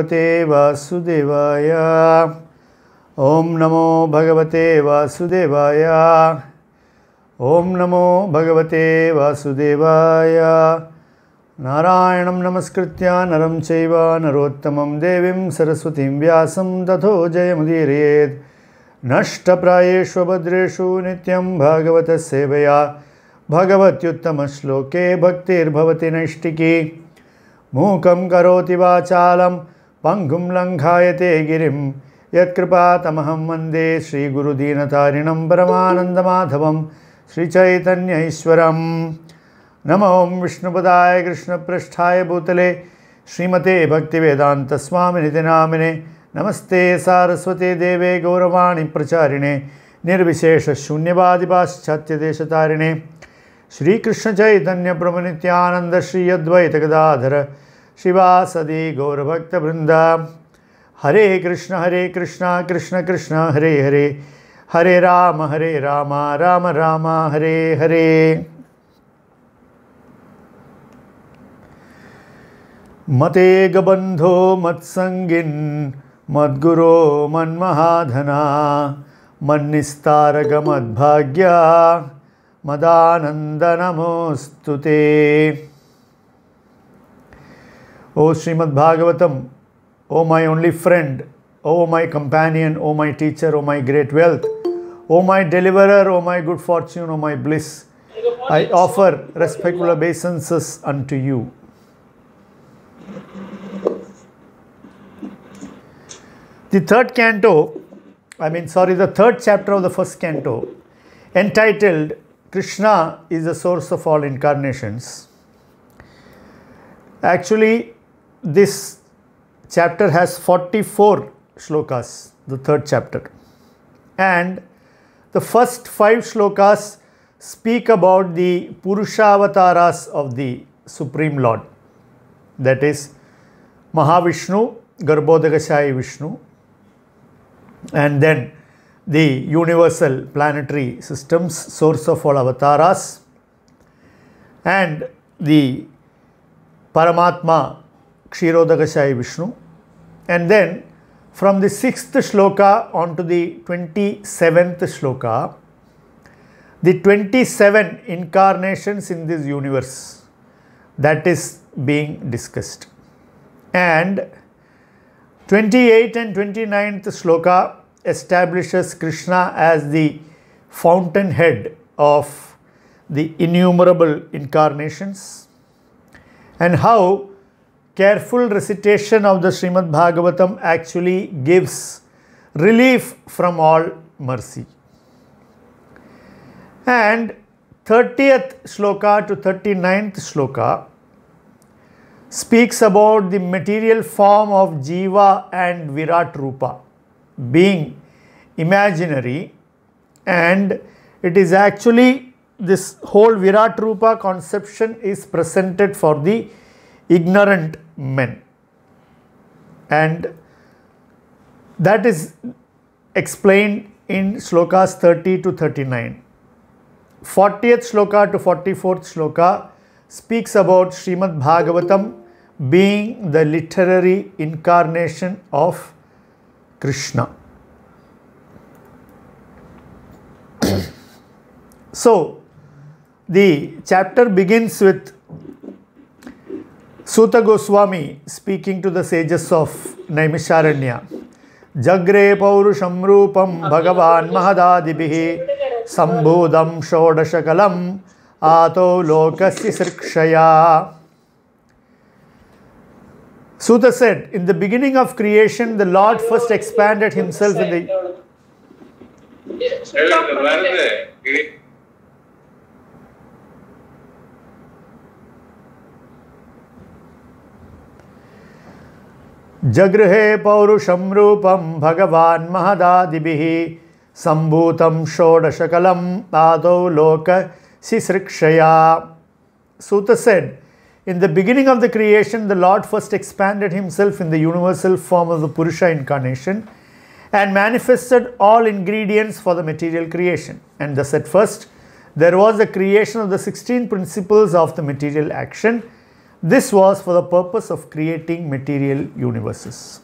वासुदेवाय ॐ नमो भगवते वासुदेवाय ॐ नमो भगवते वासुदेवाय नारायणं नमस्कृत्य नरं चैव नरोत्तमं देवीं सरस्वतीं व्यासं तथो जयमुदीर्येत् भद्रेषु नित्यं भागवतः सेवया भगवत्युत्तमश्लोके भक्तिर्भवति नैष्टिकी मूकं करोति वाचालं चालं पंगुम लङ्घायते गिरिं यत्कृपातमहं वन्दे श्रीगुरुदीनतारिणं परमानन्दमाधवं श्रीचैतन्यैश्वरं नमो विष्णुपदाय कृष्णपृष्ठा भूतले श्रीमते भक्तिवेदान्तस्वामिनिति नमस्ते सारस्वते देवे गौरवाणी प्रचारिणे निर्विशेषशून्यवादिपाश्चात्यदेशतारिणे श्रीकृष्णचैतन्यप्रभुनित्यानन्दश्री अद्वैतगदाधर शिवा सदी गौरभक्तवृंद हरे कृष्ण हरे कृष्ण कृष्ण कृष्ण हरे हरे हरे राम हरे राम राम राम हरे हरे मतेगबन्धो मत्संगिन मद्गुरो मन्महाधना मन्निस्तारकमद्भाग्या मदानन्दनमोऽस्तु ते O Srimad Bhagavatam, O my only friend, O my companion, O my teacher, O my great wealth, O my deliverer, O my good fortune, O my bliss, I offer respectful obeisances unto you. The third canto, I mean, sorry, the third chapter of the first canto, entitled Krishna is the source of all incarnations, actually this chapter has 44 shlokas, the third chapter. And the first five shlokas speak about the Purushavataras of the Supreme Lord. That is Mahavishnu, Garbhodagasayi Vishnu, and then the universal planetary systems, source of all avataras, and the Paramatma Kshirodakashai Vishnu. And then from the 6th shloka on to the 27th shloka, the 27 incarnations in this universe that is being discussed. And twenty-eighth and 29th shloka establishes Krishna as the fountainhead of the innumerable incarnations and how careful recitation of the Srimad Bhagavatam actually gives relief from all mercy. And 30th shloka to 39th shloka speaks about the material form of Jiva and Virat Rupa being imaginary and it is actually this whole Virat Rupa conception is presented for the ignorant men. And that is explained in slokas 30 to 39. 40th sloka to 44th sloka speaks about Srimad Bhagavatam being the literary incarnation of Krishna. so, the chapter begins with Suta Goswami speaking to the sages of Naimisharanya. Jagre Paurusham Rupam Bhagavan Mahadadibihi Sambhudam Shodashakalam Ato Lokasi Srikshaya. Suta said, in the beginning of creation, the Lord first expanded himself in the... जगृहे पौरुषं रूपं भगवान् महदादिभिः सम्भूतं षोडशकलं आदौ lokasiksrikshaya. Sutta said, In the beginning of the creation, the Lord first expanded himself in the universal form of the Purusha incarnation and manifested all ingredients for the material creation. And thus at first, there was the creation of the 16 principles of the material action this was for the purpose of creating material universes.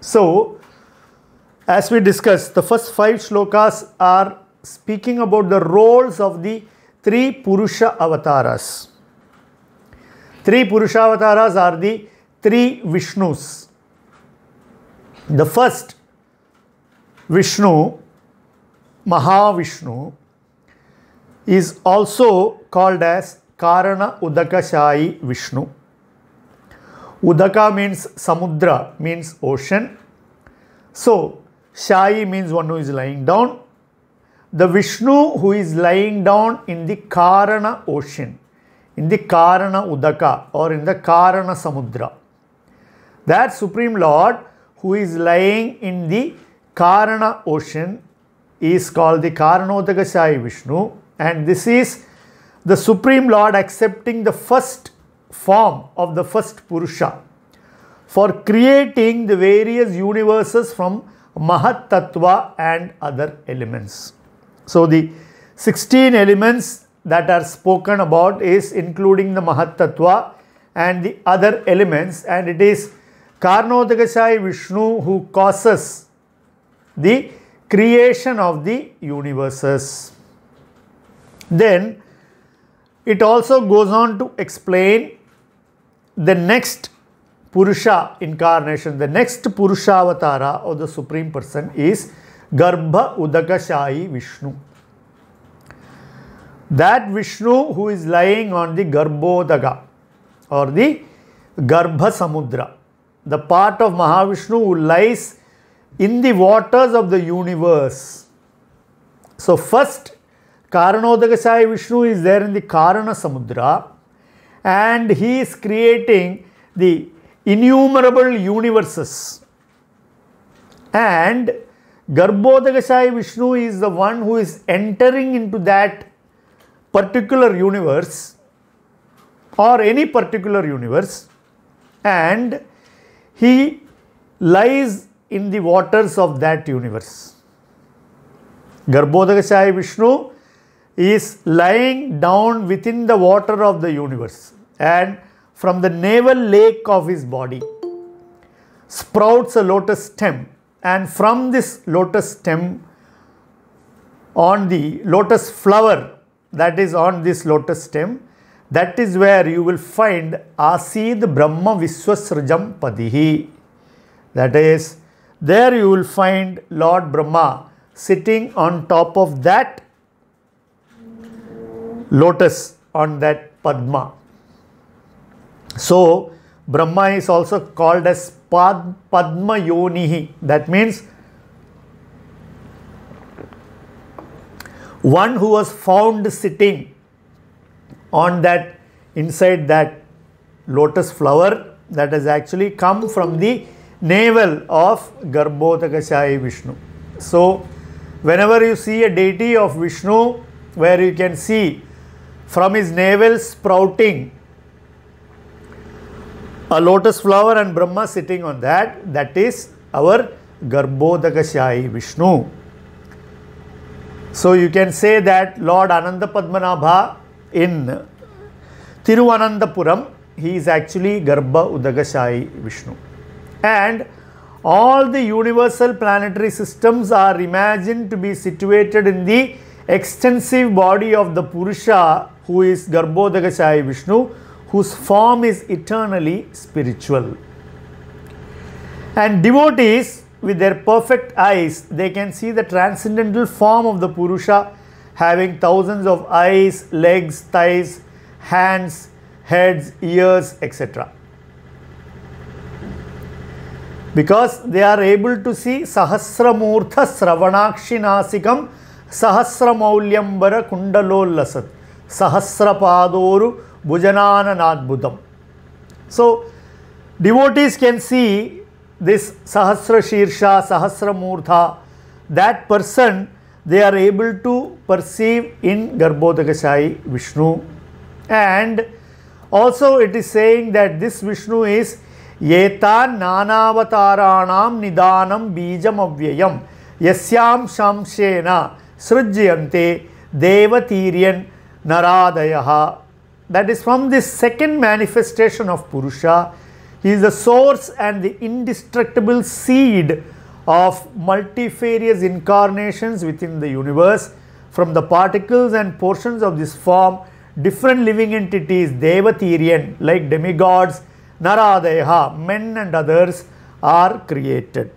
So, as we discussed, the first five shlokas are speaking about the roles of the three Purusha avatars. Three Purusha avatars are the three Vishnus. The first Vishnu, Mahavishnu, is also called as ಕಾರಣ ಉದಕಶಾಯಿ ವಿಷ್ಣು ಉದಕ means ಸಮುದ್ರ means ocean so ಶಾಯಿ means one who is lying down the Vishnu who is lying down in the Karana ocean, in the Karana Udaka or in the Karana Samudra. That Supreme Lord who is lying in the Karana ocean is called the Karanodakashai Vishnu and this is the Supreme Lord accepting the first form of the first Purusha for creating the various universes from Mahat and other elements. So the 16 elements that are spoken about is including the Mahat and the other elements and it is Karnotagashai Vishnu who causes the creation of the universes. Then it also goes on to explain the next Purusha incarnation. The next Purusha or of the Supreme Person is Garbha Udakashayi Vishnu. That Vishnu who is lying on the Garbhodaga or the Garbha Samudra, the part of Mahavishnu who lies in the waters of the universe. So, first Karnodakasaya Vishnu is there in the Karana Samudra and he is creating the innumerable universes. And Garbhodakasaya Vishnu is the one who is entering into that particular universe or any particular universe and he lies in the waters of that universe. Garbhodakasaya Vishnu is lying down within the water of the universe and from the navel lake of his body sprouts a lotus stem and from this lotus stem on the lotus flower that is on this lotus stem that is where you will find asid brahma viswasrajam padihi that is there you will find lord brahma sitting on top of that lotus on that Padma. So, Brahma is also called as Pad, Padma Yonihi. That means one who was found sitting on that inside that lotus flower that has actually come from the navel of Garbhodakashai Vishnu. So, whenever you see a deity of Vishnu where you can see from his navel sprouting a lotus flower and Brahma sitting on that. That is our Garbhodakashayi Vishnu. So you can say that Lord Ananda Padmanabha in Tiruvananthapuram, he is actually Garbha Udagashayi Vishnu. And all the universal planetary systems are imagined to be situated in the extensive body of the Purusha who is Garbhodagashaya Vishnu, whose form is eternally spiritual. And devotees, with their perfect eyes, they can see the transcendental form of the Purusha having thousands of eyes, legs, thighs, hands, heads, ears, etc. Because they are able to see Sahasramurtha Sravanakshi Sahasra Sahasramaulyambara Kundalolasat. Sahasrapadoru Bhujanananaadbhudam. So, devotees can see this Sahasra Shirsha, Sahasra Murtha, that person they are able to perceive in Garbhodakashai Vishnu. And also it is saying that this Vishnu is Yetan Nanavataranam Nidanam Bijam Avyayam Yasyam Shamshena Srujyante Devatirian Naradayaha. That is from this second manifestation of Purusha. He is the source and the indestructible seed of multifarious incarnations within the universe. From the particles and portions of this form, different living entities, devatirian like demigods, Naradeha, men and others are created.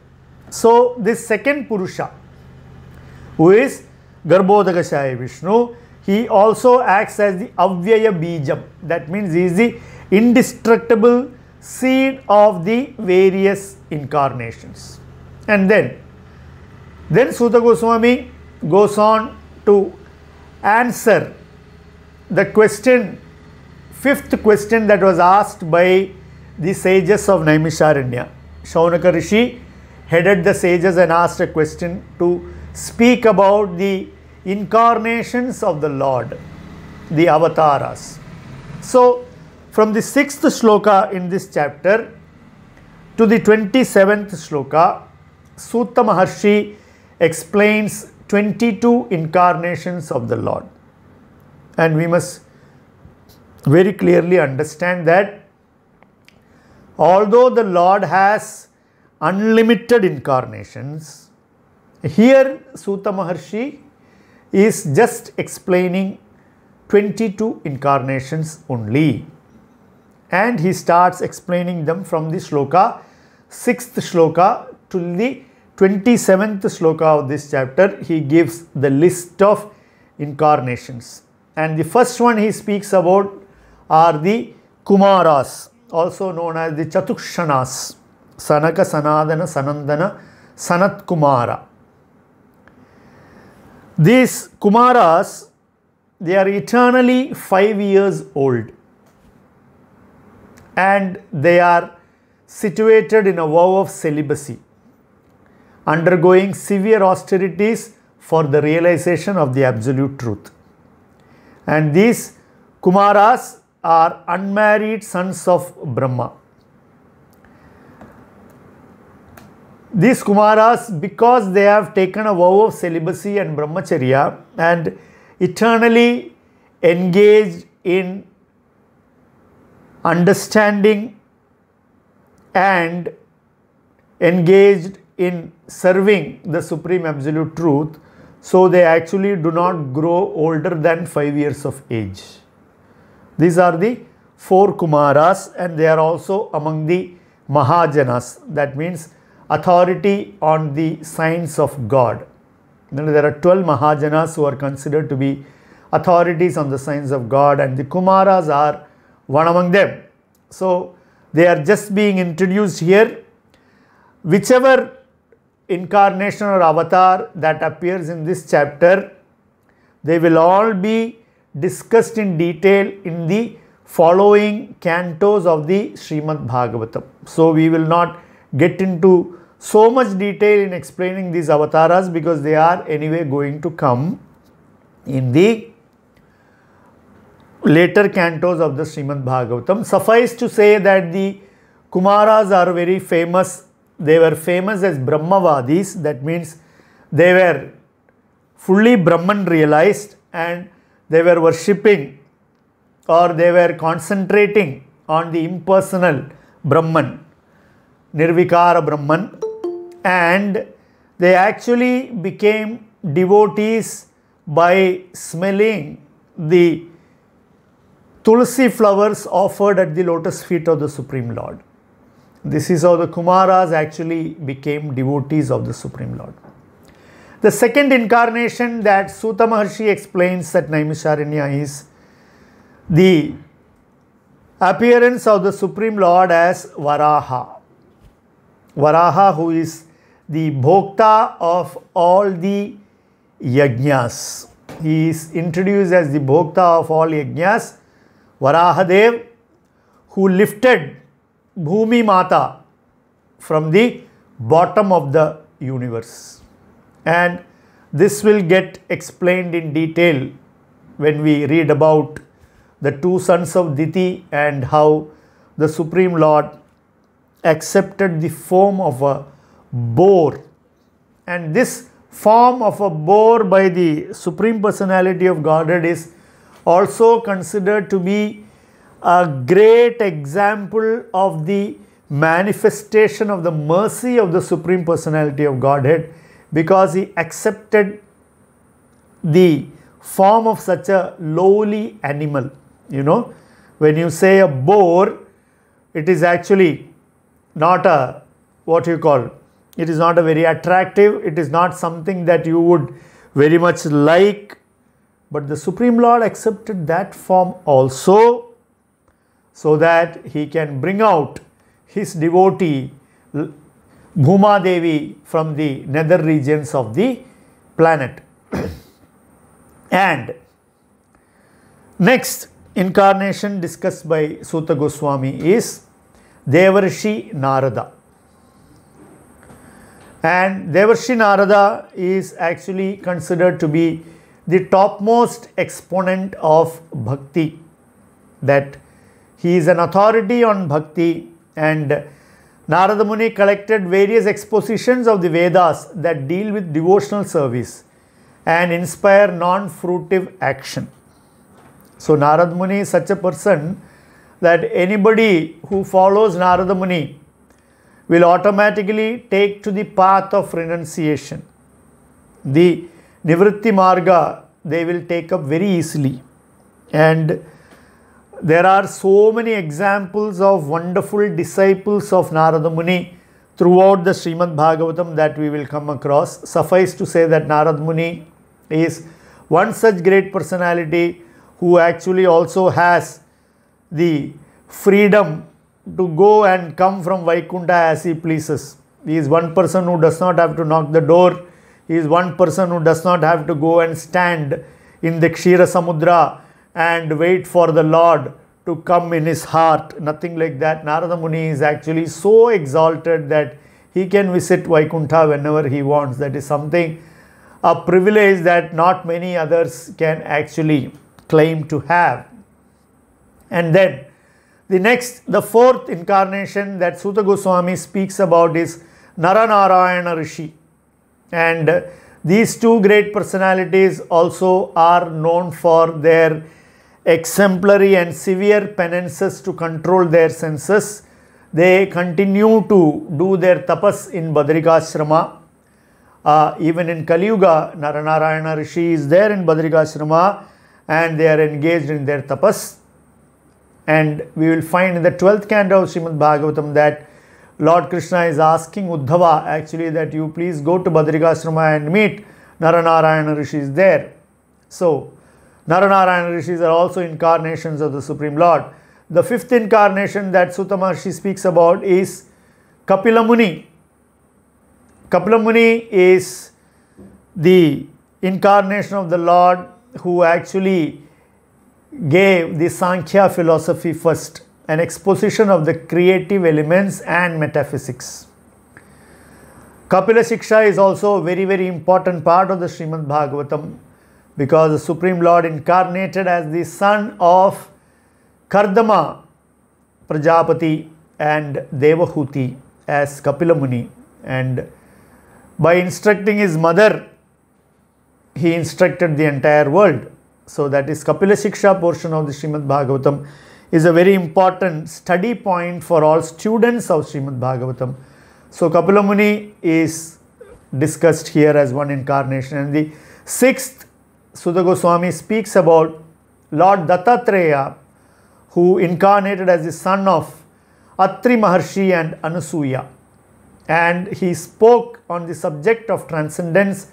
So, this second Purusha, who is Garbhodakashaya Vishnu, he also acts as the avyaya bijam that means he is the indestructible seed of the various incarnations and then then Sutta Goswami goes on to answer the question fifth question that was asked by the sages of Naimisharanya Shaunaka Rishi headed the sages and asked a question to speak about the incarnations of the Lord, the avatars. So, from the 6th shloka in this chapter to the 27th shloka, Sutta Maharshi explains 22 incarnations of the Lord. And we must very clearly understand that although the Lord has unlimited incarnations, here Sutta Maharshi is just explaining 22 incarnations only. And he starts explaining them from the shloka, 6th shloka to the 27th shloka of this chapter. He gives the list of incarnations. And the first one he speaks about are the Kumaras, also known as the Chatukshanas, Sanaka, Sanadana, Sanandana, Sanat Kumara. These Kumaras, they are eternally five years old and they are situated in a vow of celibacy, undergoing severe austerities for the realization of the absolute truth. And these Kumaras are unmarried sons of Brahma. these Kumaras, because they have taken a vow of celibacy and brahmacharya and eternally engaged in understanding and engaged in serving the Supreme Absolute Truth, so they actually do not grow older than 5 years of age. These are the four Kumaras and they are also among the Mahajanas. That means authority on the signs of God. Then there are 12 Mahajanas who are considered to be authorities on the signs of God and the Kumaras are one among them. So they are just being introduced here. Whichever incarnation or avatar that appears in this chapter, they will all be discussed in detail in the following cantos of the Srimad Bhagavatam. So we will not get into so much detail in explaining these avatars because they are anyway going to come in the later cantos of the Srimad Bhagavatam. Suffice to say that the Kumaras are very famous. They were famous as Brahmavadis. That means they were fully Brahman realized and they were worshipping or they were concentrating on the impersonal Brahman Nirvikara Brahman and they actually became devotees by smelling the tulsi flowers offered at the lotus feet of the Supreme Lord. This is how the Kumaras actually became devotees of the Supreme Lord. The second incarnation that Sutta Maharshi explains at Naimisharanya is the appearance of the Supreme Lord as Varaha. Varaha, who is the Bhokta of all the yajnas. He is introduced as the Bhokta of all yajnas. Varahadev, who lifted Bhumi Mata from the bottom of the universe. And this will get explained in detail when we read about the two sons of Diti and how the Supreme Lord accepted the form of a boar and this form of a boar by the Supreme Personality of Godhead is also considered to be a great example of the manifestation of the mercy of the Supreme Personality of Godhead because he accepted the form of such a lowly animal. You know, when you say a boar, it is actually not a what you call it is not a very attractive it is not something that you would very much like but the supreme lord accepted that form also so that he can bring out his devotee Bhuma Devi from the nether regions of the planet. and next incarnation discussed by Suta Goswami is Devarshi Narada. And Devarshi Narada is actually considered to be the topmost exponent of bhakti, that he is an authority on bhakti and Narada Muni collected various expositions of the Vedas that deal with devotional service and inspire non-fruitive action. So Narada Muni is such a person that anybody who follows Narada Muni will automatically take to the path of renunciation. The Nivritti Marga they will take up very easily. And there are so many examples of wonderful disciples of Narada Muni throughout the Srimad Bhagavatam that we will come across. Suffice to say that Narada Muni is one such great personality who actually also has the freedom to go and come from Vaikunta as he pleases. He is one person who does not have to knock the door. He is one person who does not have to go and stand in the Kshira Samudra and wait for the Lord to come in his heart. Nothing like that. Narada Muni is actually so exalted that he can visit Vaikunta whenever he wants. That is something, a privilege that not many others can actually claim to have. And then the next, the fourth incarnation that Sutta Goswami speaks about is Naranarayana Rishi. And uh, these two great personalities also are known for their exemplary and severe penances to control their senses. They continue to do their tapas in Badrikashrama. Uh, even in Kaliyuga. Naranarayana Rishi is there in Badrikashrama and they are engaged in their tapas. And we will find in the 12th canto of Srimad Bhagavatam that Lord Krishna is asking Uddhava actually that you please go to Badrikashrama and meet Naranarayana Rishis there. So, Naranarayana Rishis are also incarnations of the Supreme Lord. The fifth incarnation that she speaks about is Kapila Muni. Kapila Muni is the incarnation of the Lord who actually gave the Sankhya philosophy first, an exposition of the creative elements and metaphysics. Kapila Shiksha is also a very, very important part of the Srimad Bhagavatam because the Supreme Lord incarnated as the son of Kardama, Prajapati and Devahuti as Kapila Muni and by instructing his mother, he instructed the entire world. So that is Kapila Shiksha portion of the Srimad Bhagavatam is a very important study point for all students of Srimad Bhagavatam. So Kapila Muni is discussed here as one incarnation and the sixth Sudha Goswami speaks about Lord Dattatreya who incarnated as the son of Atri Maharshi and Anusuya and he spoke on the subject of transcendence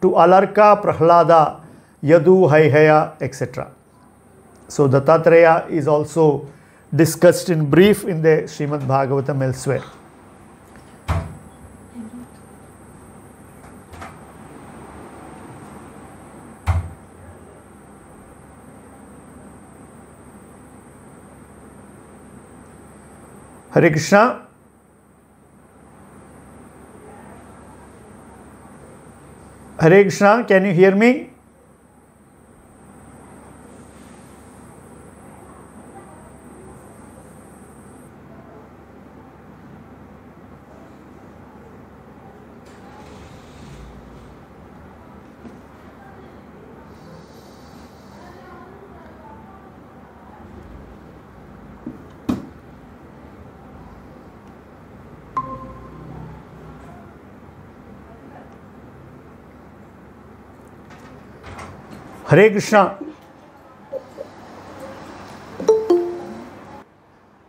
to Alarka Prahlada Yadu, Haihaya, etc. So Dattatreya is also discussed in brief in the Srimad Bhagavatam elsewhere. Hare Krishna. Hare Krishna, can you hear me? Yes, Hare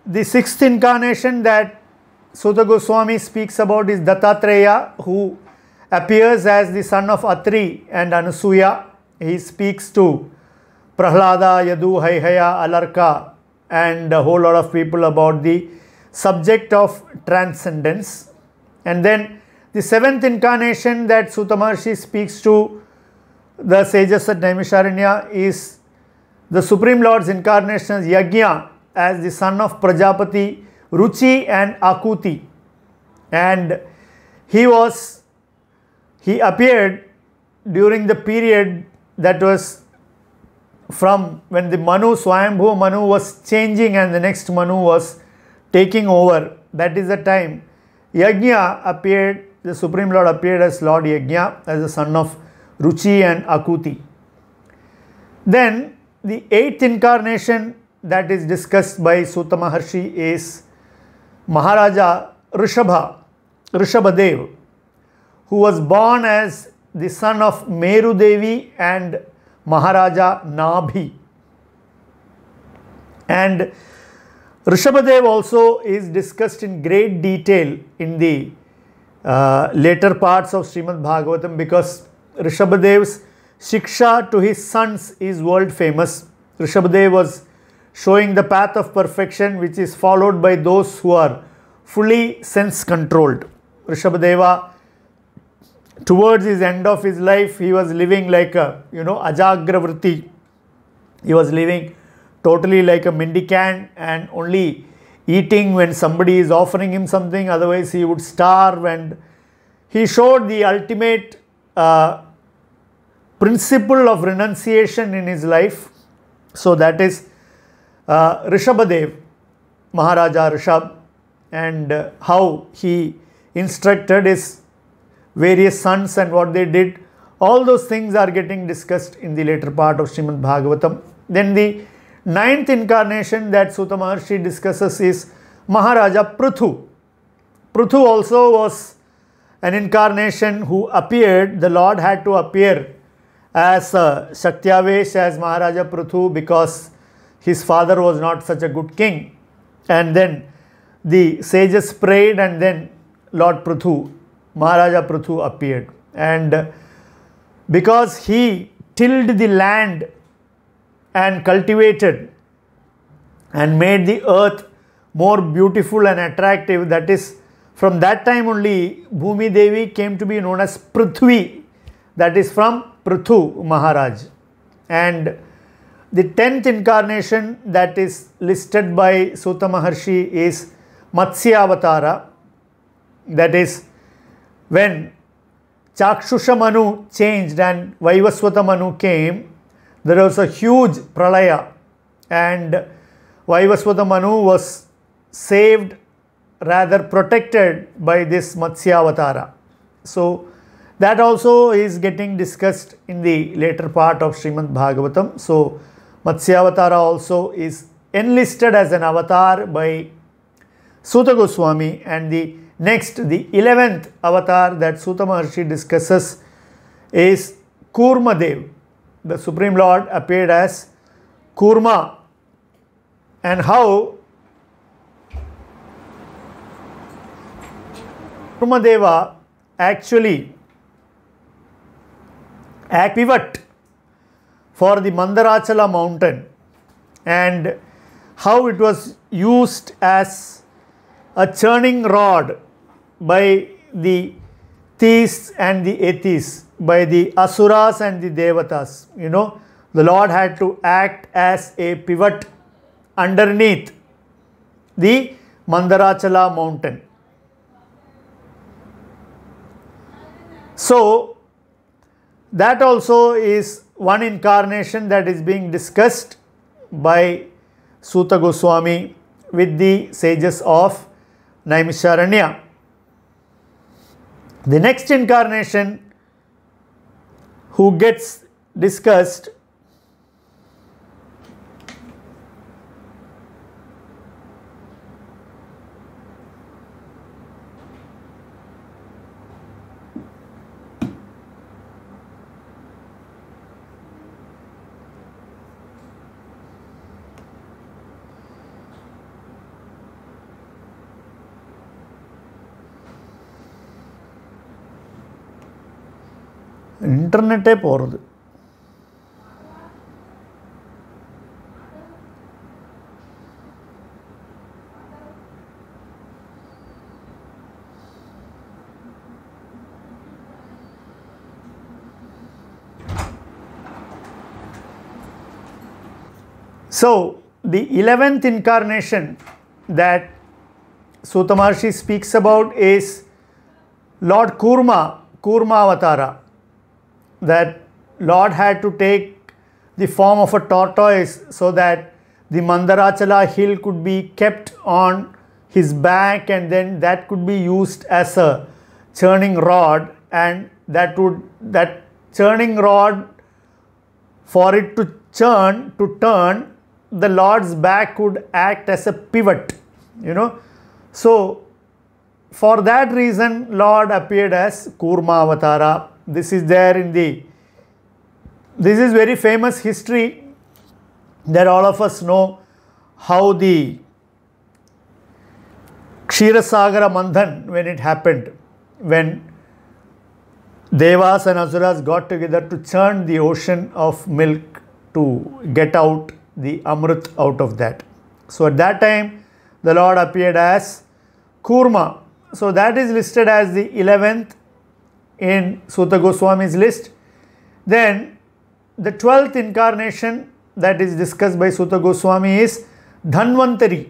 The sixth incarnation that Sutta speaks about is Dattatreya, who appears as the son of Atri and Anusuya. He speaks to Prahlada, Yadu, Haihaya, Alarka, and a whole lot of people about the subject of transcendence. And then the seventh incarnation that Sutta speaks to the sages at Naimisharanya is the Supreme Lord's incarnation as Yajna as the son of Prajapati, Ruchi and Akuti. And he was, he appeared during the period that was from when the Manu, Swayambhu Manu was changing and the next Manu was taking over. That is the time Yajna appeared, the Supreme Lord appeared as Lord Yajna, as the son of Ruchi and Akuti. Then the eighth incarnation that is discussed by Sutta Maharshi is Maharaja Rishabha, Rishabhadev, who was born as the son of Meru Devi and Maharaja Nabhi. And Rishabhadev also is discussed in great detail in the uh, later parts of Srimad Bhagavatam because Rishabhadev's Shiksha to his sons is world famous. Rishabhadev was showing the path of perfection which is followed by those who are fully sense controlled. Rishabhadeva towards his end of his life he was living like a you know ajagravrti. He was living totally like a mendicant and only eating when somebody is offering him something otherwise he would starve and he showed the ultimate uh, principle of renunciation in his life. So that is uh, Rishabhadev, Maharaja Rishab, and uh, how he instructed his various sons and what they did. All those things are getting discussed in the later part of Srimad Bhagavatam. Then the ninth incarnation that Sutta Maharshi discusses is Maharaja Prithu. Prithu also was an incarnation who appeared, the Lord had to appear as uh, Shaktiavesh as Maharaja Prithu because his father was not such a good king. And then the sages prayed and then Lord Prithu, Maharaja Prithu appeared. And because he tilled the land and cultivated and made the earth more beautiful and attractive, that is, from that time only, Bhumi Devi came to be known as Prithvi that is from Prithu Maharaj. And the 10th incarnation that is listed by Sutta Maharshi is Matsya Avatara, that is when Chakshusha Manu changed and Vaivaswata Manu came, there was a huge pralaya and Vaivaswata Manu was saved rather protected by this Matsya Avatara. So that also is getting discussed in the later part of Srimad Bhagavatam. So, Matsyavatara also is enlisted as an avatar by Suta Goswami and the next, the 11th avatar that Suta Maharshi discusses is Dev. The Supreme Lord appeared as Kurma and how Deva actually a pivot for the Mandarachala mountain and how it was used as a churning rod by the theists and the atheists, by the asuras and the devatas. You know, the Lord had to act as a pivot underneath the Mandarachala mountain. So, that also is one incarnation that is being discussed by Suta Goswami with the sages of Naimisharanya. The next incarnation who gets discussed இன்டர்நெட்டே போகிறது So, the 11th incarnation that Sutamarshi speaks about is Lord Kurma, Kurma Avatara. that Lord had to take the form of a tortoise so that the Mandarachala hill could be kept on his back and then that could be used as a churning rod and that would that churning rod for it to churn to turn the lord's back would act as a pivot you know so for that reason lord appeared as kurma avatara this is there in the, this is very famous history that all of us know how the Kshirasagara Mandhan, when it happened, when Devas and Asuras got together to churn the ocean of milk to get out the Amrit out of that. So at that time, the Lord appeared as Kurma. So that is listed as the 11th in Sutta Goswami's list. Then the 12th incarnation that is discussed by Sutta Goswami is Dhanvantari,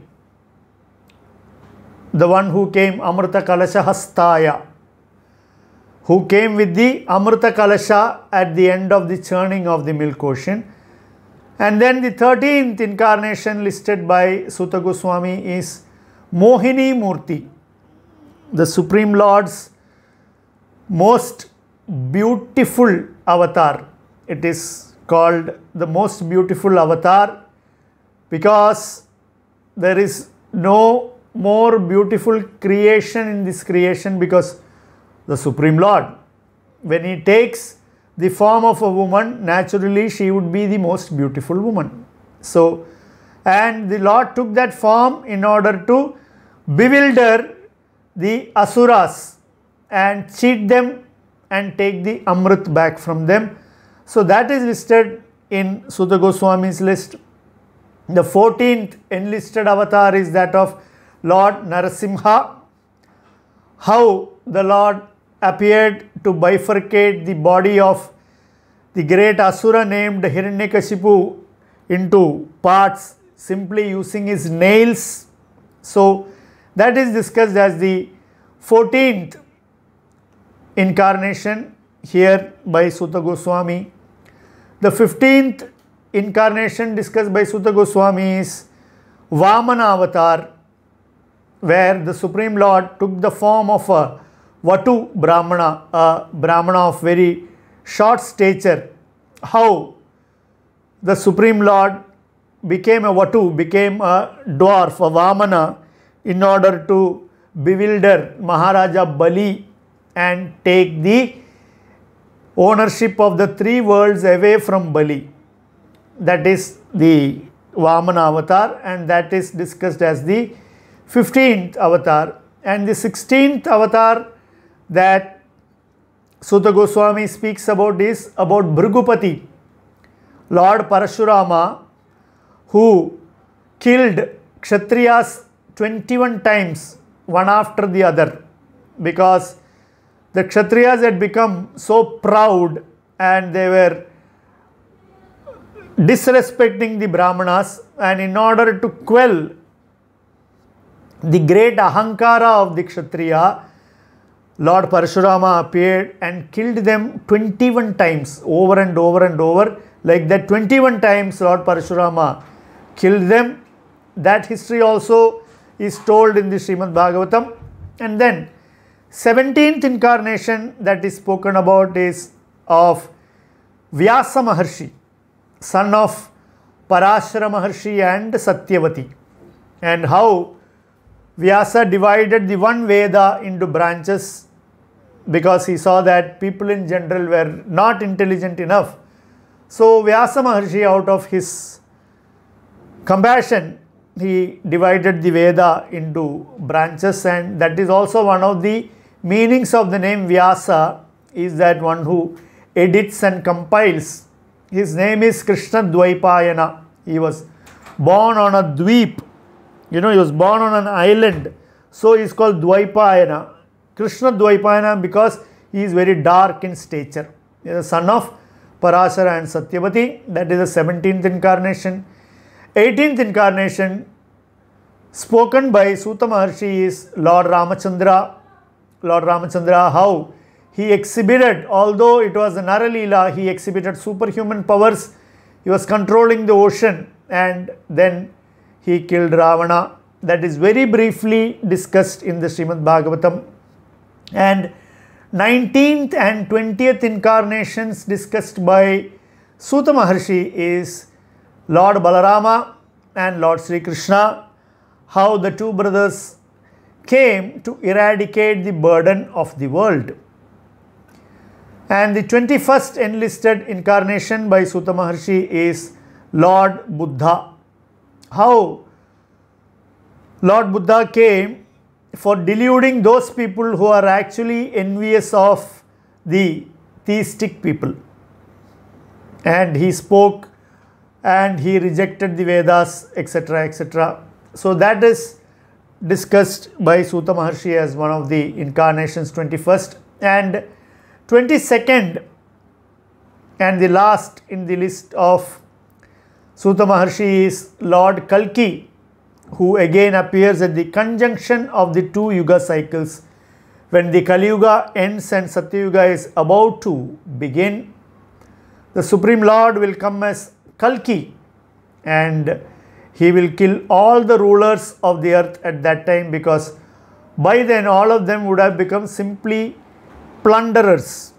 the one who came Amrita Kalasha Hastaya, who came with the Amrita Kalasha at the end of the churning of the milk ocean. And then the 13th incarnation listed by Sutta Goswami is Mohini Murti, the Supreme Lord's most beautiful avatar. It is called the most beautiful avatar because there is no more beautiful creation in this creation because the Supreme Lord, when He takes the form of a woman, naturally she would be the most beautiful woman. So, and the Lord took that form in order to bewilder the Asuras, and cheat them and take the Amrit back from them. So that is listed in Sutta Goswami's list. The 14th enlisted avatar is that of Lord Narasimha. How the Lord appeared to bifurcate the body of the great Asura named Hiranyakashipu into parts simply using his nails. So that is discussed as the 14th incarnation here by Sutta Goswami. The 15th incarnation discussed by Sutta Goswami is Vamana Avatar, where the Supreme Lord took the form of a Vatu Brahmana, a Brahmana of very short stature. How the Supreme Lord became a Vatu, became a dwarf, a Vamana, in order to bewilder Maharaja Bali and take the ownership of the three worlds away from Bali. That is the Vamana avatar and that is discussed as the 15th avatar and the 16th avatar that Sutta Goswami speaks about is about Bhrigupati, Lord Parashurama who killed Kshatriyas 21 times one after the other because the Kshatriyas had become so proud and they were disrespecting the Brahmanas and in order to quell the great ahankara of the Kshatriya, Lord Parashurama appeared and killed them 21 times over and over and over. Like that 21 times Lord Parashurama killed them. That history also is told in the Srimad Bhagavatam. And then 17th incarnation that is spoken about is of Vyasa Maharshi, son of Parashara Maharshi and Satyavati, and how Vyasa divided the one Veda into branches because he saw that people in general were not intelligent enough. So Vyasa Maharshi, out of his compassion, he divided the Veda into branches and that is also one of the meanings of the name Vyasa is that one who edits and compiles. His name is Krishna Dwaipayana. He was born on a dweep. You know, he was born on an island. So he is called Dwaipayana. Krishna Dwaipayana because he is very dark in stature. He is son of Parashara and Satyavati. That is the 17th incarnation. 18th incarnation spoken by Sutta Maharshi is Lord Ramachandra Lord Ramachandra, how he exhibited, although it was a Naralila, he exhibited superhuman powers. He was controlling the ocean and then he killed Ravana. That is very briefly discussed in the Srimad Bhagavatam. And 19th and 20th incarnations discussed by Sutta Maharshi is Lord Balarama and Lord Sri Krishna, how the two brothers came to eradicate the burden of the world. And the 21st enlisted incarnation by Sutta Maharshi is Lord Buddha. How Lord Buddha came for deluding those people who are actually envious of the theistic people. And he spoke and he rejected the Vedas, etc., etc. So that is discussed by Sutta Maharshi as one of the incarnations 21st and 22nd and the last in the list of Sutta Maharshi is Lord Kalki who again appears at the conjunction of the two Yuga cycles when the Kali Yuga ends and Satya Yuga is about to begin. The Supreme Lord will come as Kalki and he will kill all the rulers of the earth at that time because by then all of them would have become simply plunderers.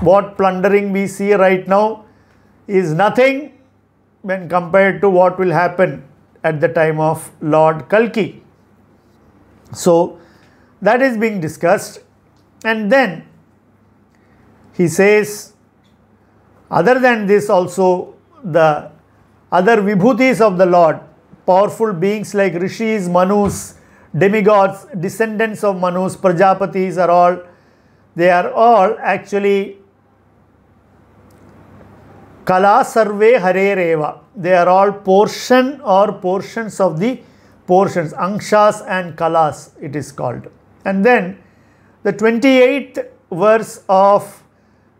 What plundering we see right now is nothing when compared to what will happen at the time of Lord Kalki. So, that is being discussed and then he says other than this also the other vibhutis of the Lord, powerful beings like rishis, manus, demigods, descendants of manus, prajapatis are all, they are all actually kala sarve hare reva. They are all portion or portions of the portions, angshas and kalas it is called. And then the 28th verse of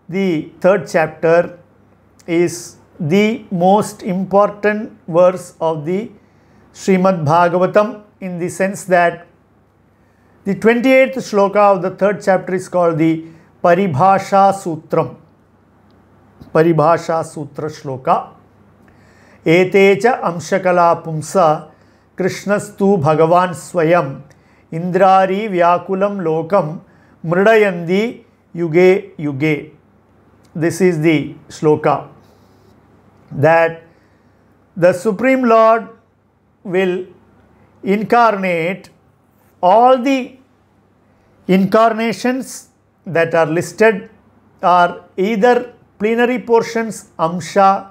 the third chapter is the most important verse of the Srimad Bhagavatam in the sense that the 28th shloka of the third chapter is called the Paribhasha Sutram. Paribhasha Sutra Shloka. Etecha cha amshakala pumsa krishnastu bhagavan swayam indrari vyakulam lokam mridayandi yuge yuge. This is the shloka that the Supreme Lord will incarnate all the incarnations that are listed are either plenary portions, amsha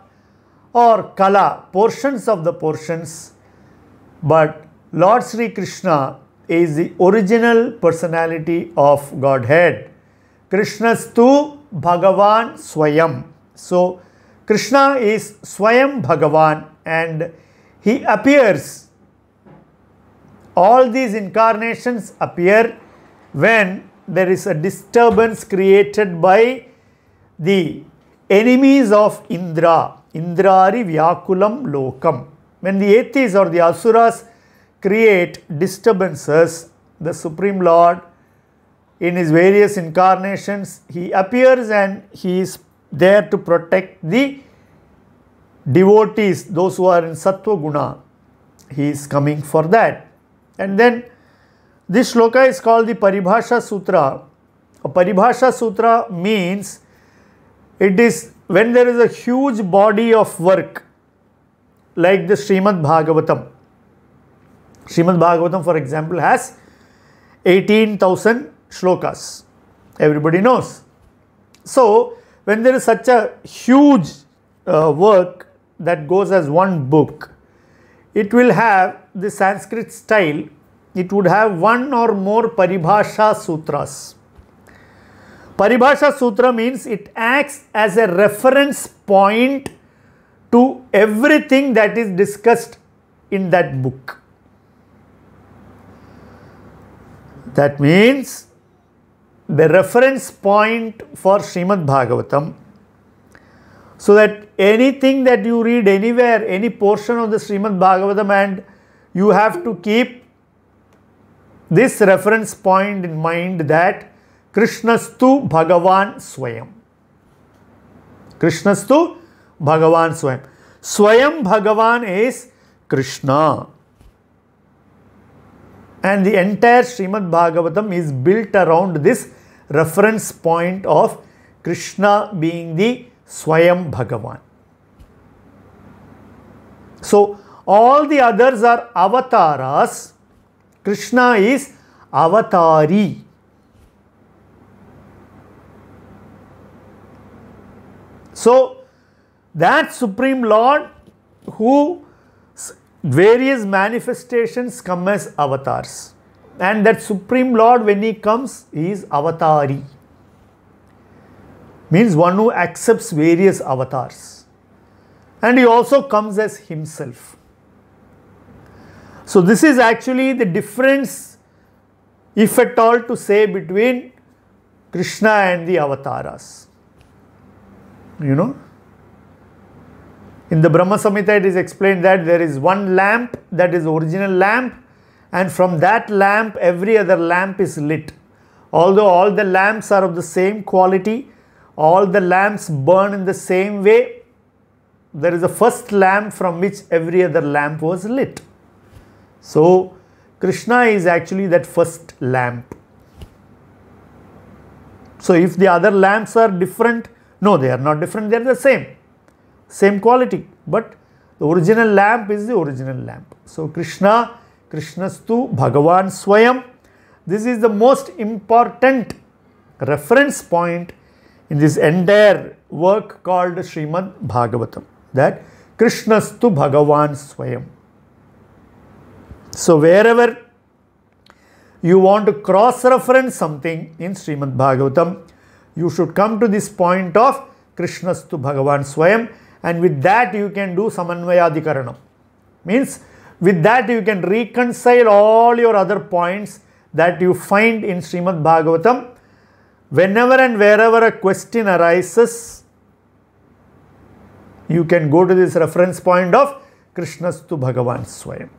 or kala, portions of the portions. But Lord Sri Krishna is the original personality of Godhead. Krishna's tu Bhagavan Swayam. So, Krishna is Swayam Bhagavan and he appears. All these incarnations appear when there is a disturbance created by the enemies of Indra. Indrari Vyakulam Lokam. When the atheists or the asuras create disturbances, the Supreme Lord in his various incarnations, he appears and he is there to protect the devotees, those who are in Sattva Guna. He is coming for that. And then this shloka is called the Paribhasha Sutra. A Paribhasha Sutra means it is when there is a huge body of work like the Srimad Bhagavatam. Srimad Bhagavatam, for example, has 18,000 shlokas. Everybody knows. So, when there is such a huge uh, work that goes as one book, it will have the Sanskrit style, it would have one or more Paribhasha Sutras. Paribhasha Sutra means it acts as a reference point to everything that is discussed in that book. That means the reference point for Srimad Bhagavatam so that anything that you read anywhere, any portion of the Srimad Bhagavatam and you have to keep this reference point in mind that Krishnastu Bhagavan Swayam. Krishnastu Bhagavan Swayam. Swayam Bhagavan is Krishna and the entire Srimad Bhagavatam is built around this reference point of Krishna being the Swayam Bhagavan. So, all the others are avatars. Krishna is avatari. So, that Supreme Lord who various manifestations come as avatars. And that Supreme Lord, when he comes, he is avatari. Means one who accepts various avatars. And he also comes as himself. So this is actually the difference, if at all to say, between Krishna and the avatars. You know, in the Brahma Samhita, it is explained that there is one lamp, that is original lamp, and from that lamp, every other lamp is lit. Although all the lamps are of the same quality, all the lamps burn in the same way, there is a first lamp from which every other lamp was lit. So, Krishna is actually that first lamp. So, if the other lamps are different, no, they are not different, they are the same same quality, but the original lamp is the original lamp. So, Krishna, Krishnastu, Bhagavan Swayam, this is the most important reference point in this entire work called Srimad Bhagavatam that Krishnastu Bhagavan Swayam. So, wherever you want to cross reference something in Srimad Bhagavatam, you should come to this point of Krishnastu Bhagavan Swayam and with that you can do samanvayadhikaranam. Means with that you can reconcile all your other points that you find in Srimad Bhagavatam. Whenever and wherever a question arises, you can go to this reference point of Krishnastu Bhagavan Swayam.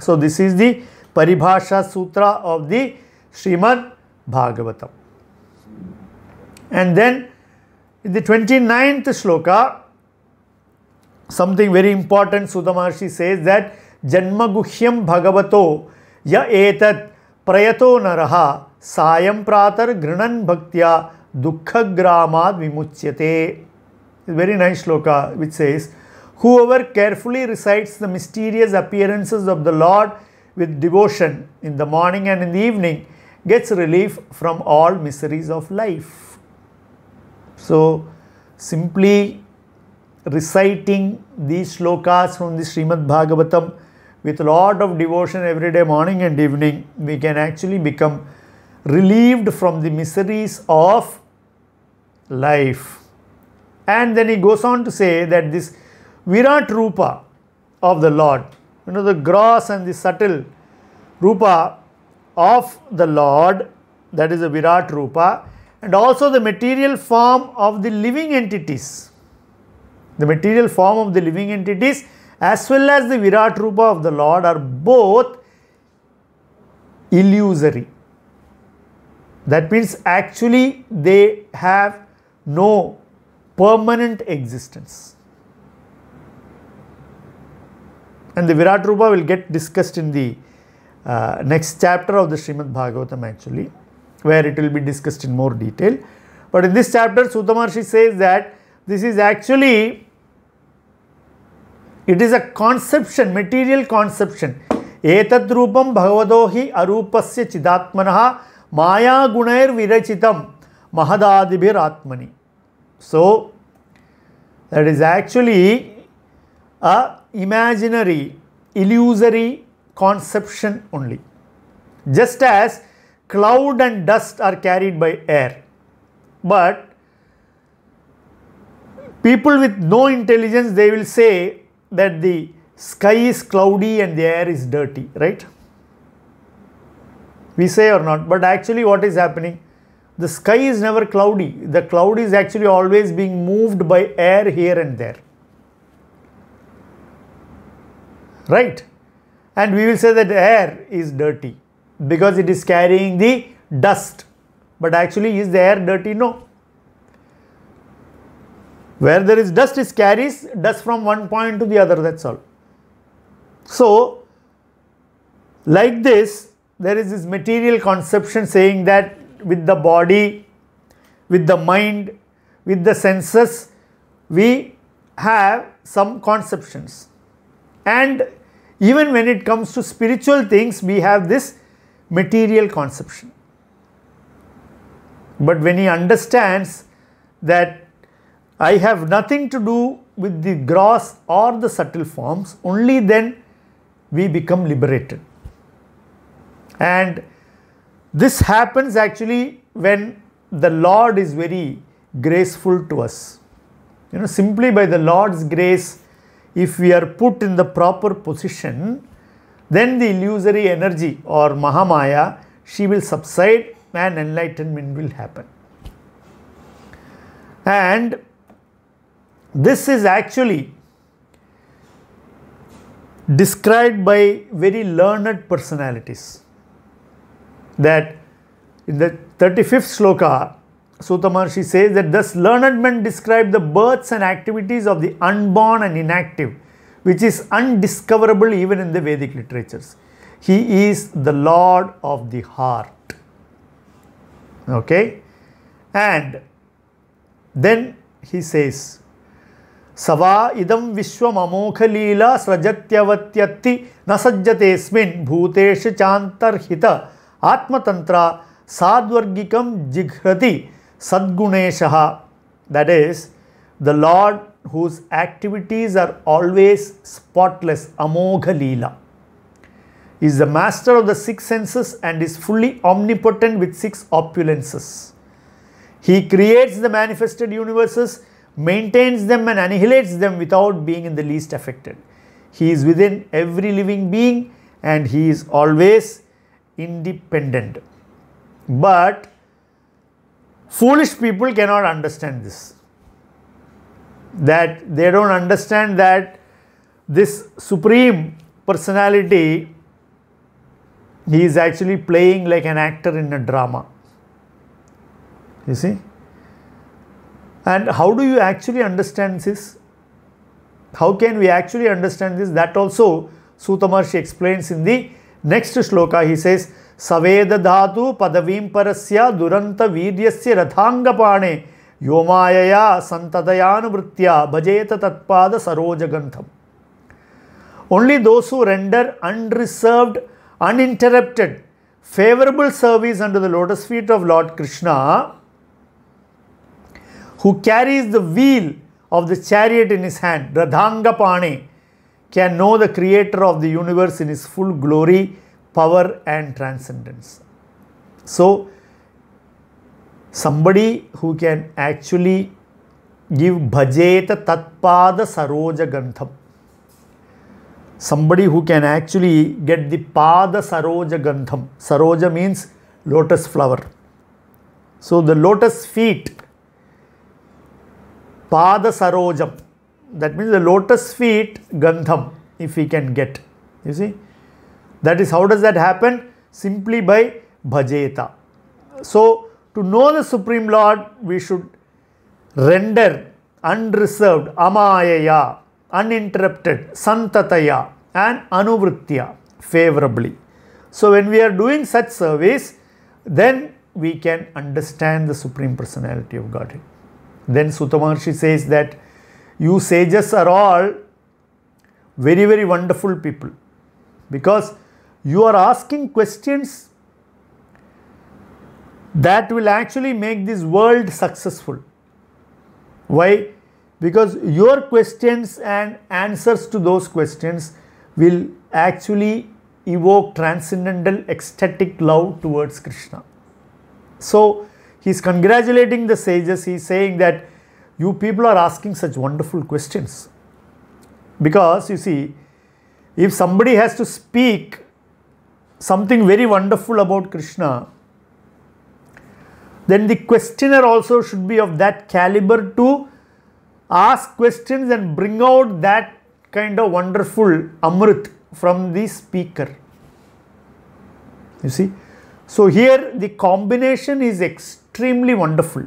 So this is the Paribhasha Sutra of the Srimad Bhagavatam. And then in the 29th shloka, something very important Sudamaharshi says that Janmaguhyam Bhagavato ya etat prayato naraha sayam pratar grinan bhaktya dukkha gramad vimuchyate. Very nice shloka which says, Whoever carefully recites the mysterious appearances of the Lord with devotion in the morning and in the evening gets relief from all miseries of life. So, simply reciting these shlokas from the Srimad Bhagavatam with a lot of devotion every day, morning and evening, we can actually become relieved from the miseries of life. And then he goes on to say that this Virat Rupa of the Lord, you know, the gross and the subtle Rupa of the Lord, that is the Virat Rupa, and also the material form of the living entities the material form of the living entities as well as the Virat Rupa of the Lord are both illusory. That means actually they have no permanent existence. And the Virat Rupa will get discussed in the uh, next chapter of the Srimad Bhagavatam actually, where it will be discussed in more detail. But in this chapter, Sutamarshi says that this is actually it is a conception, material conception. एतद्रूपम भगवदो maya gunair चिदात्मनः मायागुणैर्विरचितं महदादिभिरात्मनि So that is actually a imaginary illusory conception only just as cloud and dust are carried by air but people with no intelligence they will say that the sky is cloudy and the air is dirty, right? We say or not, but actually what is happening? The sky is never cloudy. The cloud is actually always being moved by air here and there. Right? And we will say that air is dirty because it is carrying the dust. But actually is the air dirty? No. Where there is dust, it carries dust from one point to the other, that's all. So, like this, there is this material conception saying that with the body, with the mind, with the senses, we have some conceptions. And even when it comes to spiritual things, we have this material conception. But when he understands that I have nothing to do with the gross or the subtle forms, only then we become liberated. And this happens actually when the Lord is very graceful to us. You know, simply by the Lord's grace, if we are put in the proper position, then the illusory energy or Mahamaya, she will subside and enlightenment will happen. And this is actually described by very learned personalities that in the 35th sloka Sutta says that thus learned men describe the births and activities of the unborn and inactive which is undiscoverable even in the Vedic literatures. He is the Lord of the heart. Okay? And then he says सवा इदं विश्वमोखलीला स्रजत्यवत्यत्ति न सज्जतेऽस्मिन् भूतेषु चान्तर्हित आत्मतन्त्रा साद्वर्गिकं जिघ्रति सद्गुणेशः that is the lord whose activities are always spotless amogha leela is the master of the six senses and is fully omnipotent with six opulences he creates the manifested universes maintains them and annihilates them without being in the least affected. He is within every living being and he is always independent. But foolish people cannot understand this. That they don't understand that this supreme personality he is actually playing like an actor in a drama. You see? And how do you actually understand this? How can we actually understand this? That also Sutamarshi explains in the next shloka. He says, dhatu padavim parasya duranta vidyasya rathangapane yomayaya santadayanuvritya bhajeta tatpada sarojagantham. Only those who render unreserved, uninterrupted, favorable service under the lotus feet of Lord Krishna who carries the wheel of the chariot in his hand, Radhangapane, can know the creator of the universe in his full glory, power and transcendence. So, somebody who can actually give bhajeta tatpada saroja gantham. Somebody who can actually get the pada saroja gantham. Saroja means lotus flower. So the lotus feet Pada Sarojam. That means the lotus feet Gandham if we can get. You see. That is how does that happen? Simply by Bhajeta. So, to know the Supreme Lord, we should render unreserved, amayaya, uninterrupted, santataya and anuvritya favorably. So, when we are doing such service, then we can understand the Supreme Personality of Godhead. Then Sutamaharshi says that you sages are all very, very wonderful people because you are asking questions that will actually make this world successful. Why? Because your questions and answers to those questions will actually evoke transcendental ecstatic love towards Krishna. So, He's congratulating the sages. He's saying that you people are asking such wonderful questions. Because you see, if somebody has to speak something very wonderful about Krishna, then the questioner also should be of that caliber to ask questions and bring out that kind of wonderful Amrit from the speaker. You see, so here the combination is extreme extremely wonderful.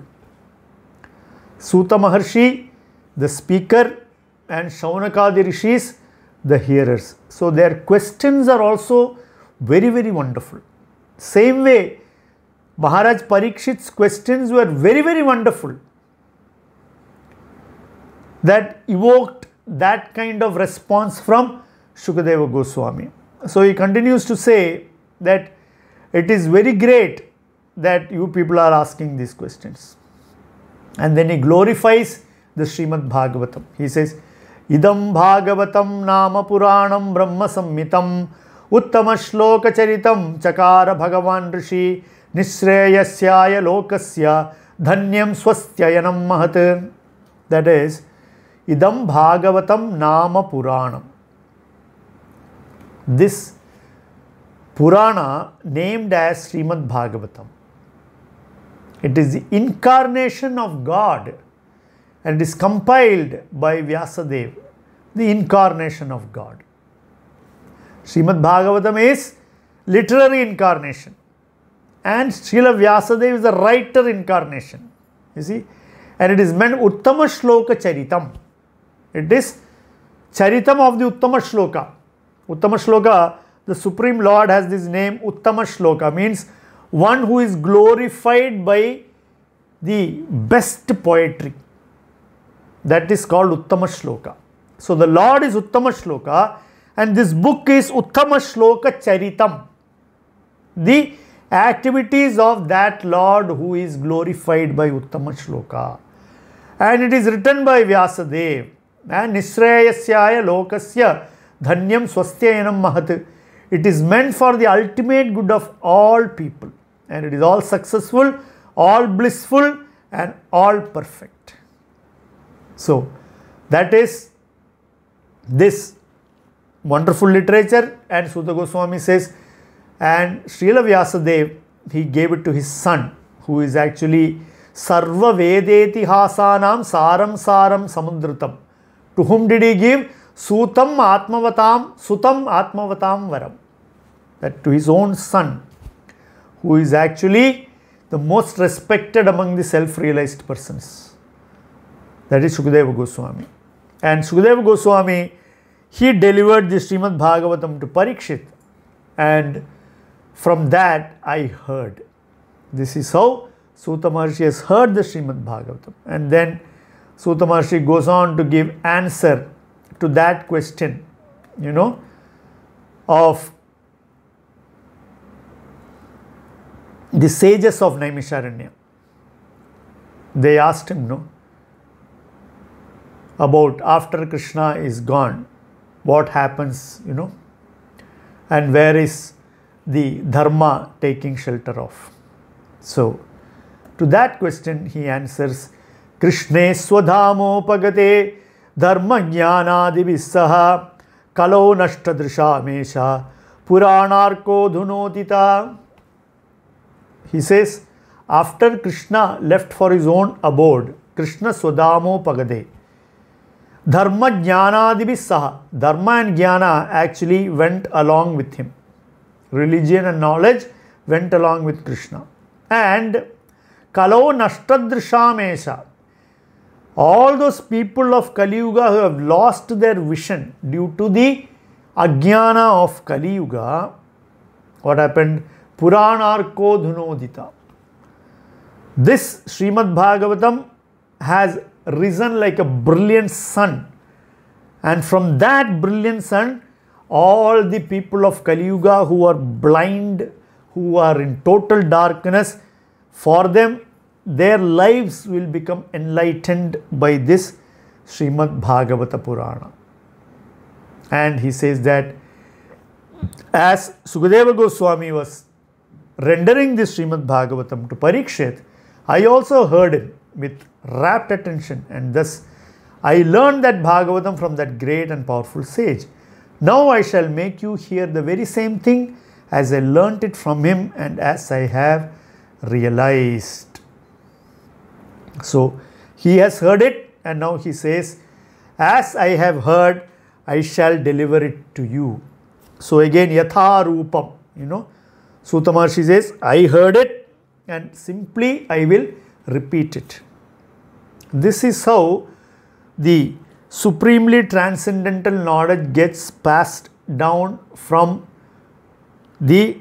Suta Maharshi, the speaker, and Shaunakadi Rishis, the hearers. So their questions are also very, very wonderful. Same way, Maharaj Parikshit's questions were very, very wonderful. That evoked that kind of response from Shukadeva Goswami. So he continues to say that it is very great that you people are asking these questions. And then he glorifies the Srimad Bhagavatam. He says, Idam Bhagavatam Nama Puranam Brahma Sammitam Uttama Shloka Charitam Chakara Bhagavan Rishi Nisreyasyaya Lokasya Dhanyam Swastyayanam Mahat. That is, Idam Bhagavatam Nama Puranam. This Purana named as Srimad Bhagavatam it is the incarnation of God and is compiled by Vyasadeva, the incarnation of God. Srimad Bhagavatam is literary incarnation and Srila Vyasadeva is a writer incarnation. You see, and it is meant Uttama Shloka Charitam. It is Charitam of the Uttama Shloka. Uttama Shloka, the Supreme Lord has this name Uttama Shloka means one who is glorified by the best poetry. That is called Uttama Shloka. So the Lord is Uttama Shloka and this book is Uttama Shloka Charitam. The activities of that Lord who is glorified by Uttama Shloka. And it is written by Vyasadev. And Nishrayasya Lokasya Dhanyam Swastyayanam Mahat. It is meant for the ultimate good of all people and it is all successful, all blissful and all perfect. So, that is this wonderful literature and Sudha Goswami says and Srila Vyasadeva he gave it to his son who is actually Sarva Hasanam Saram Saram Samudritam. To whom did he give? Sutam Atmavatam Sutam Atmavatam Varam. That to his own son who is actually the most respected among the self-realized persons. That is Sukadeva Goswami. And Sukadeva Goswami, he delivered the Srimad Bhagavatam to Parikshit. And from that I heard. This is how Sutta Maharshi has heard the Srimad Bhagavatam. And then Sutta Maharshi goes on to give answer to that question, you know, of the sages of Naimisharanya. They asked him, no, about after Krishna is gone, what happens, you know, and where is the dharma taking shelter of? So, to that question, he answers, Krishna Swadhamo Pagate dharma jnanadivissaha kalo nashtadrishamesha puranarko dhunotita. He says, After Krishna left for his own abode, Krishna Sudamo Pagade. Dharma Jnanadibi Saha. Dharma and Jnana actually went along with him. Religion and knowledge went along with Krishna. And Kalo Nashtadrishamesha. All those people of Kali Yuga who have lost their vision due to the Ajnana of Kali Yuga, what happened? Puranarkodhunodita. This Srimad Bhagavatam has risen like a brilliant sun. And from that brilliant sun, all the people of Kaliyuga who are blind, who are in total darkness, for them, their lives will become enlightened by this Srimad Bhagavata Purana. And he says that as Sukadeva Goswami was rendering this Srimad Bhagavatam to Parikshit, I also heard him with rapt attention and thus I learned that Bhagavatam from that great and powerful sage. Now I shall make you hear the very same thing as I learnt it from him and as I have realized. So he has heard it and now he says, As I have heard, I shall deliver it to you. So again, yatharupam, you know, Sutta says, I heard it and simply I will repeat it. This is how the supremely transcendental knowledge gets passed down from the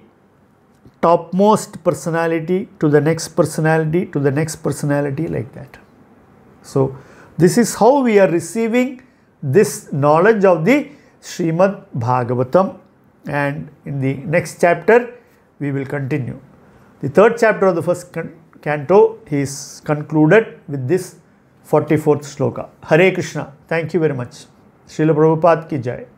topmost personality to the next personality to the next personality like that. So, this is how we are receiving this knowledge of the Srimad Bhagavatam and in the next chapter we will continue. The third chapter of the first canto is concluded with this 44th sloka. Hare Krishna. Thank you very much. Srila Prabhupada ki jai.